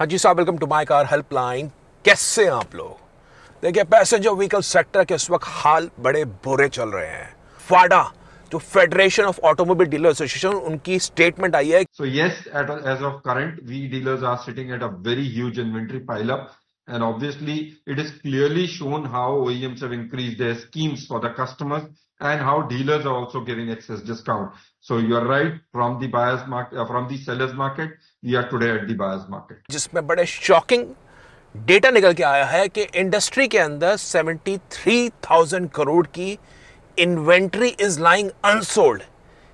हाँ जी साहब welcome to my car helpline कैसे हैं आप लोग देखिए पैसेंजर व्हीकल सेक्टर के इस वक्त हाल बड़े बुरे चल रहे हैं फाडा जो federation of automobile dealer association उनकी स्टेटमेंट आई है so yes at as of current we dealers are sitting at a very huge inventory pile up and obviously it is clearly shown how OEMs have increased their schemes for the customers and how dealers are also giving excess discount. So You're right, from the buyer's market, uh, from the seller's market, we are today at the buyer's market. जिसमें बड़े shocking data निकल के आया है कि industry के अंदर 73,000 करोड़ की inventory is lying unsold.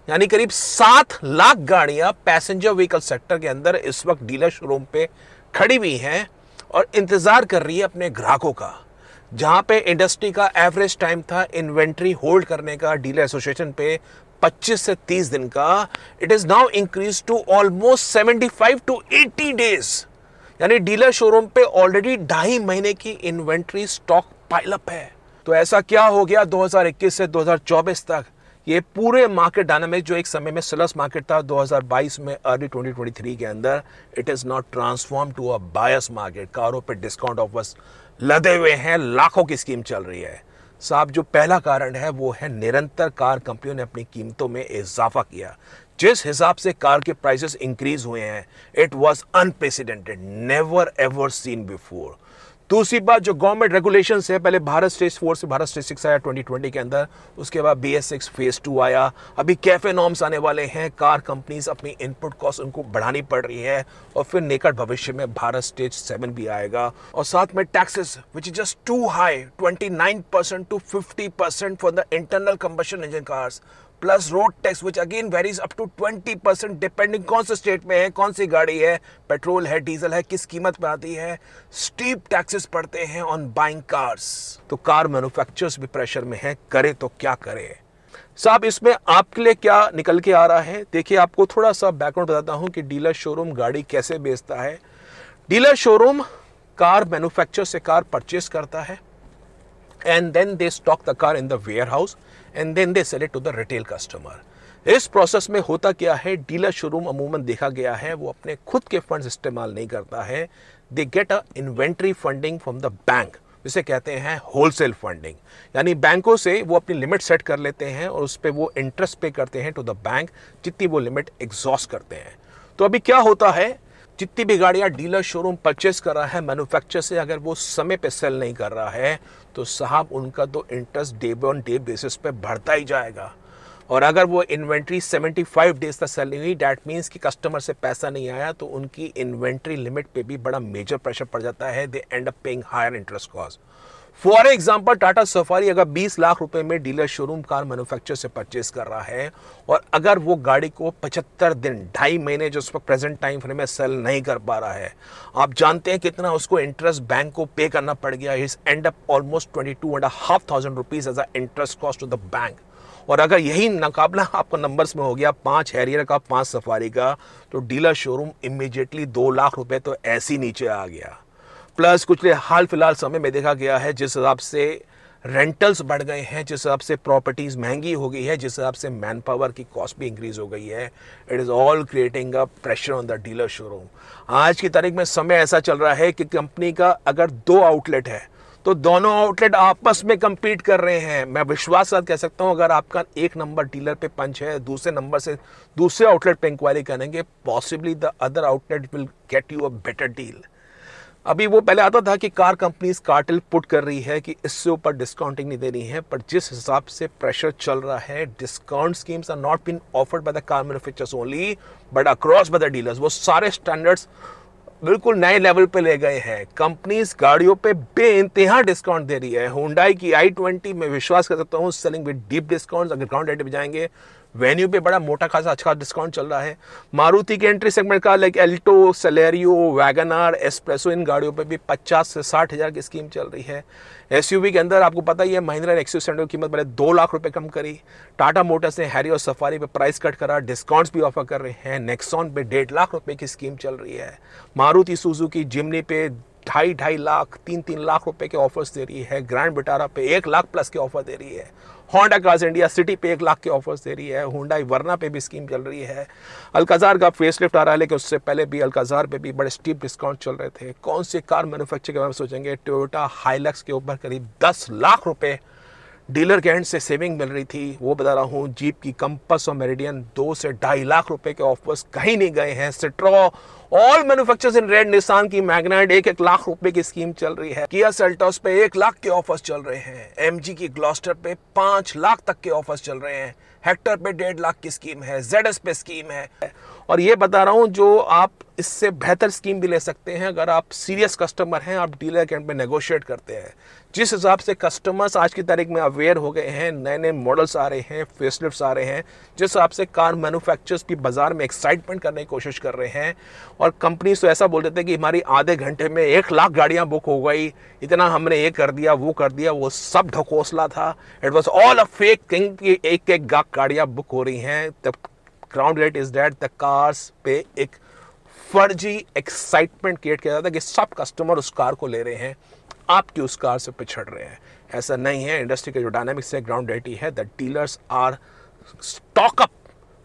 यानी करीब सात लाख गाड़ियां पैसेंजर व्हीकल सेक्टर के अंदर इस वक्त डीलर शोरूम पे खड़ी हुई हैं और इंतज़ार कर रही है अपने ग्राहकों का जहाँ पे इंडस्ट्री का एवरेज टाइम था इन्वेंट्री होल्ड करने का डीलर एसोसिएशन पे 25 से 30 दिन का it is now increase to almost 75 to 80 days यानी डीलर शोरूम पे ऑलरेडी ढाई महीने की इन्वेंट्री स्टॉक पाइलअप है तो ऐसा क्या हो गया 2021 से 2024 तक ये पूरे मार्केट डायनामिक जो एक समय में सेलर्स मार्केट था 2022 में अर्ली 2023 के अंदर it is not transform to a buyers market कारों पे डिस्काउंट ऑफर्स लदे हुए हैं लाखों की स्कीम चल रही है साहब जो पहला कारण है वो है निरंतर कार कंपनियों ने अपनी कीमतों में इजाफा किया जिस हिसाब से कार के प्राइसेस इंक्रीज हुए हैं it was unprecedented never ever seen before दूसरी बात जो गवर्नमेंट रेगुलेशन है पहले भारत स्टेज फोर से भारत स्टेज सिक्स आया 2020 के अंदर उसके बाद B S six phase two आया अभी कैफे नॉर्म्स आने वाले हैं कार कंपनीज अपनी इनपुट कॉस्ट उनको बढ़ानी पड़ रही है और फिर निकट भविष्य में भारत स्टेज सेवन भी आएगा और साथ में taxes which is just too high twenty nine percent to fifty percent for the internal combustion engine cars plus road tax which again varies up to twenty percent depending कौन से state में है कौन सी गाड़ी है पेट्रोल है diesel है किस कीमत पर आती है स्टीप टैक्सेस पड़ते हैं ऑन बाइंग कार्स तो कार मैन्युफैक्चरर्स भी प्रेशर में है करे तो क्या करे साहब इसमें आपके लिए क्या निकल के आ रहा है देखिए आपको थोड़ा सा बैकग्राउंड बताता हूँ कि डीलर शोरूम गाड़ी कैसे बेचता है डीलर शोरूम कार मैन्युफैक्चर से कार परचेस करता है and then they stock the car in the warehouse and then they sell it to the retail customer. इस प्रोसेस में होता क्या है डीलर शोरूम अमूमन देखा गया है वो अपने खुद के फंड्स इस्तेमाल नहीं करता है they get a inventory funding from the bank जिसे कहते हैं होलसेल फंडिंग यानी बैंकों से वो अपनी लिमिट सेट कर लेते हैं और उस पर वो इंटरेस्ट पे करते हैं टू द बैंक जितनी वो लिमिट एग्जॉस्ट करते हैं तो अभी क्या होता है जितनी भी गाड़ियाँ डीलर शोरूम परचेस कर रहा है मैन्युफैक्चर से अगर वो समय पे सेल नहीं कर रहा है तो साहब उनका तो interest day on day basis पे बढ़ता ही जाएगा और अगर वो इन्वेंट्री 75 डेज तक सेल नहीं हुई डैट मीन्स कि कस्टमर से पैसा नहीं आया तो उनकी इन्वेंट्री लिमिट पे भी बड़ा मेजर प्रेशर पड़ जाता है they end up paying higher interest cost for example Tata Safari अगर 20 लाख रुपए में डीलर शोरूम कार मैन्युफैक्चर से परचेज कर रहा है और अगर वो गाड़ी को 75 दिन ढाई महीने जो उस पर प्रेजेंट टाइम फ्रेम में सेल नहीं कर पा रहा है आप जानते हैं कितना उसको इंटरेस्ट बैंक को पे करना पड़ गया is end up almost twenty two and half thousand rupees as a interest cost to the bank और अगर यही नाकाबला आपको नंबर्स में हो गया पांच हैरियर का पांच सफारी का तो डीलर शोरूम इमिजिएटली दो लाख रुपए तो ऐसे नीचे आ गया प्लस कुछ हाल फिलहाल समय में देखा गया है जिस हिसाब से रेंटल्स बढ़ गए हैं जिस हिसाब से प्रॉपर्टीज़ महंगी हो गई है जिस हिसाब से मैन पावर की कॉस्ट भी इंक्रीज़ हो गई है it is all creating a pressure on the dealer showroom आज की तारीख में समय ऐसा चल रहा है कि कंपनी का अगर दो आउटलेट है तो दोनों आउटलेट आपस में कंपीट कर रहे हैं मैं विश्वास साथ कह सकता हूं अगर आपका एक नंबर डीलर पे पंच है दूसरे नंबर से दूसरे आउटलेट पे इंक्वायरी करेंगे possibly the other outlet will get you a better deal अभी वो पहले आता था कि कार कंपनीज कार्टिल पुट कर रही है कि इससे ऊपर डिस्काउंटिंग नहीं दे रही है पर जिस हिसाब से प्रेशर चल रहा है discount schemes are not been offered by the car manufacturers only but across by the dealers वो सारे स्टैंडर्ड्स बिल्कुल नए लेवल पे ले गए हैं कंपनीज गाड़ियों पे बे इंतहा डिस्काउंट दे रही है हुंडाई की आई ट्वेंटी में विश्वास कर सकता हूँ सेलिंग विद डीप डिस्काउंट अगर ग्राउंड रेट पर जाएंगे वेन्यू पे बड़ा मोटा खासा अच्छा डिस्काउंट चल रहा है मारुति के एंट्री सेगमेंट का like Alto Celerio Wagon R S-Presso इन गाड़ियों पे भी 50 से साठ हज़ार की स्कीम चल रही है एस के अंदर आपको पता ही है महिंद्रा ने एक्सयू सेंडो कीमत पहले दो लाख रुपए कम करी टाटा मोटर्स ने हैरी और सफारी पे प्राइस कट करा डिस्काउंट्स भी ऑफर कर रहे हैं नेक्सॉन पे डेढ़ लाख रुपये की स्कीम चल रही है मारू मारुति सुजुकी जिमनी पे ढाई ढाई लाख तीन तीन लाख रुपए के ऑफर्स दे रही है ग्रैंड बिटारा पे एक लाख प्लस के ऑफर दे रही है होंडा कार्स इंडिया सिटी पे एक लाख के ऑफर्स दे रही है होंडा वरना पे भी स्कीम चल रही है अलकाजार का फेस आ रहा है लेकिन उससे पहले भी अलकाजार पे भी बड़े स्टीप डिस्काउंट चल रहे थे कौन से कार मैनुफैक्चर के बारे में सोचेंगे टोयोटा हाईलक्स के ऊपर करीब दस लाख रुपये डीलर के एंड से सेविंग मिल रही थी वो बता रहा हूँ जीप की कंपस और मेरिडियन दो से ढाई लाख रुपए के ऑफर्स कहीं नहीं गए हैं Citroen all manufacturers in red Nissan की मैग्नाइट एक एक लाख रुपए की स्कीम चल रही है किया सेल्टॉस पे एक लाख के ऑफर्स चल रहे हैं एम की ग्लॉस्टर पे पांच लाख तक के ऑफर्स चल रहे हैं हेक्टर पे डेढ़ लाख की स्कीम है जेड पे स्कीम है और ये बता रहा हूँ जो आप इससे बेहतर स्कीम भी ले सकते हैं अगर आप सीरियस कस्टमर हैं आप डीलर के एंड में नेगोशिएट करते हैं जिस हिसाब से कस्टमर्स आज की तारीख में अवेयर हो गए हैं नए नए मॉडल्स आ रहे हैं फेसलिफ्ट आ रहे हैं जिस हिसाब से कार मैनुफैक्चर की बाज़ार में एक्साइटमेंट करने की कोशिश कर रहे हैं और कंपनीज तो ऐसा बोल देते हैं कि हमारी आधे घंटे में एक लाख गाड़ियाँ बुक हो गई इतना हमने ये कर दिया वो कर दिया वो सब ढकोसला था it was all a fake thing कि एक एक गाड़ियाँ बुक हो रही हैं तब ground rate is that the cars पे एक फर्जी एक्साइटमेंट क्रिएट किया जाता है कि सब कस्टमर उस कार को ले रहे हैं आपकी उस कार से पिछड़ रहे हैं ऐसा नहीं है इंडस्ट्री का जो डायनामिक्स है ग्राउंड रेट ही है the dealers are stock up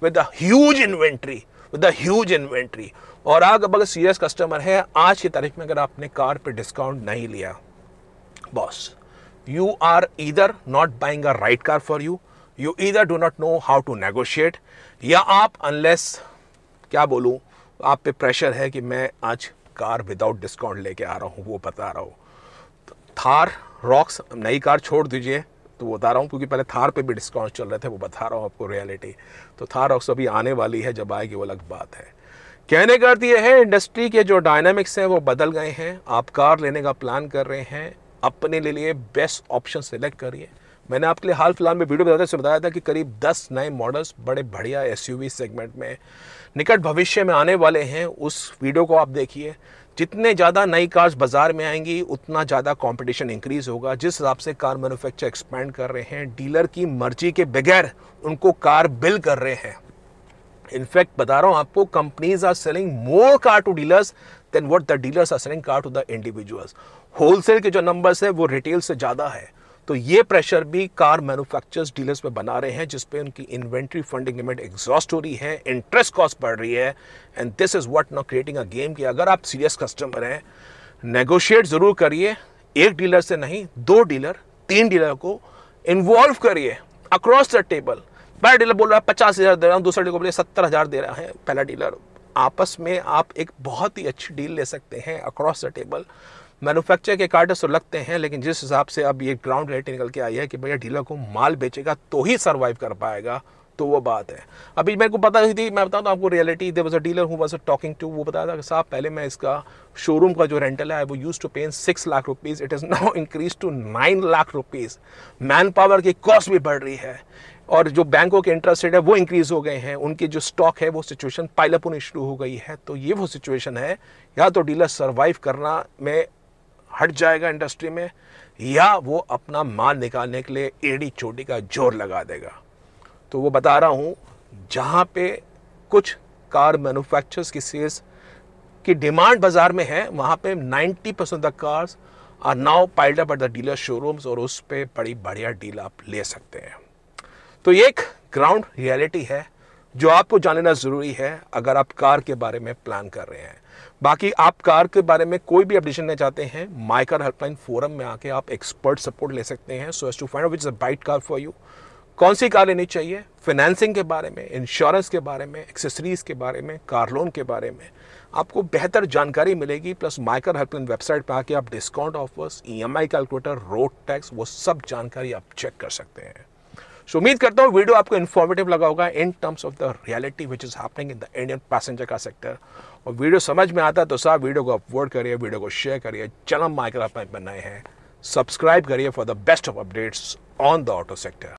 with a huge inventory with a huge inventory और आप अगर सीरियस कस्टमर है आज की तारीख में अगर आपने कार पे डिस्काउंट नहीं लिया बॉस यू आर इधर not buying a right car for you you इधर do not know how to negotiate या आप अनलेस क्या बोलूँ आप पे प्रेशर है कि मैं आज कार विदाउट डिस्काउंट लेके आ रहा हूँ वो बता रहा हूँ तो थार रॉक्स नई कार छोड़ दीजिए तो वो बता रहा हूँ क्योंकि पहले थार पे भी डिस्काउंट चल रहे थे वो बता रहा हूँ आपको रियलिटी तो थार रॉक्स अभी आने वाली है जब आएगी वो अलग बात है कहने का अर्थ ये है इंडस्ट्री के जो डायनामिक्स हैं वो बदल गए हैं आप कार लेने का प्लान कर रहे हैं अपने लिए बेस्ट ऑप्शन सेलेक्ट करिए मैंने आपके लिए हाल फिलहाल में वीडियो बताते से बताया था कि करीब 10 नए मॉडल्स बड़े बढ़िया एस सेगमेंट में निकट भविष्य में आने वाले हैं उस वीडियो को आप देखिए जितने ज़्यादा नई कार्स बाज़ार में आएंगी उतना ज़्यादा कंपटीशन इंक्रीज़ होगा जिस हिसाब से कार मैन्युफैक्चर एक्सपेंड कर रहे हैं डीलर की मर्जी के बगैर उनको कार बिल कर रहे हैं इनफैक्ट बता रहा हूँ आपको companies are selling more car to dealers than what the dealers are selling car to the individuals wholesale के जो नंबर्स है वो रिटेल से ज़्यादा है तो ये प्रेशर भी कार मैन्युफैक्चरर्स डीलर्स पे बना रहे हैं जिसपे उनकी इन्वेंट्री फंडिंग लिमिट एग्जॉस्ट हो रही है इंटरेस्ट कॉस्ट बढ़ रही है and this is what not creating a game कि अगर आप सीरियस कस्टमर हैं नेगोशिएट ज़रूर करिए एक डीलर से नहीं दो डीलर तीन डीलर को इन्वॉल्व करिए अक्रॉस द टेबल पहला डीलर बोल रहा है पचास हज़ार दे रहा हूँ दूसरा डीलर को है सत्तर हज़ार दे रहा है पहला डीलर आपस में आप एक बहुत ही अच्छी डील ले सकते हैं अक्रॉस द टेबल मैनुफैक्चर के कार्डस तो लगते हैं लेकिन जिस हिसाब से अब ये ग्राउंड रेट निकल के आई है कि भैया डीलर को माल बेचेगा तो ही सर्वाइव कर पाएगा तो वो बात है अभी मेरे को पता ही थी मैं बताऊँ तो आपको reality they was a dealer हूँ वॉज अ टॉकिंग टू वो बताया था कि साहब पहले मैं इसका शोरूम का जो रेंटल है वो used to pay six lakh rupees it is now increase to nine lakh rupees man power की कॉस्ट भी बढ़ रही है और जो बैंकों के इंटरेस्ट रेट है वो इंक्रीज़ हो गए हैं उनकी जो स्टॉक है वो सिचुएशन पाइलअप होनी शुरू हो गई है तो ये वो सिचुएशन है या तो डीलर सर्वाइव करना में हट जाएगा इंडस्ट्री में या वो अपना माल निकालने के लिए एड़ी चोटी का जोर लगा देगा तो वो बता रहा हूँ जहाँ पे कुछ कार मैन्युफैक्चरर्स की सेल्स की डिमांड बाज़ार में है वहाँ पे 90 percent the cars are now piled up at the dealer showrooms और उस पर बड़ी बढ़िया डील आप ले सकते हैं तो ये एक ग्राउंड रियलिटी है जो आपको जानना ज़रूरी है अगर आप कार के बारे में प्लान कर रहे हैं बाकी आप कार के बारे में कोई भी अपडेशन लेना चाहते हैं माई कार हेल्पलाइन फोरम में आके आप एक्सपर्ट सपोर्ट ले सकते हैं so as to find which is a bite car for you कौन सी कार लेनी चाहिए फाइनेंसिंग के बारे में इंश्योरेंस के बारे में एक्सेसरीज़ के बारे में कार लोन के बारे में आपको बेहतर जानकारी मिलेगी प्लस माइकर हेल्पलाइन वेबसाइट पर आके आप डिस्काउंट ऑफर्स ई कैलकुलेटर रोड टैक्स वो सब जानकारी आप चेक कर सकते हैं सो उम्मीद करता हूँ वीडियो आपको इन्फॉर्मेटिव लगा होगा in terms of the reality which is happening in the Indian passenger का सेक्टर और वीडियो समझ में आता है तो साहब वीडियो को अपलोड करिए वीडियो को शेयर करिए चलम माइक्रो बनाए नए हैं सब्सक्राइब करिए for the best of updates on the auto sector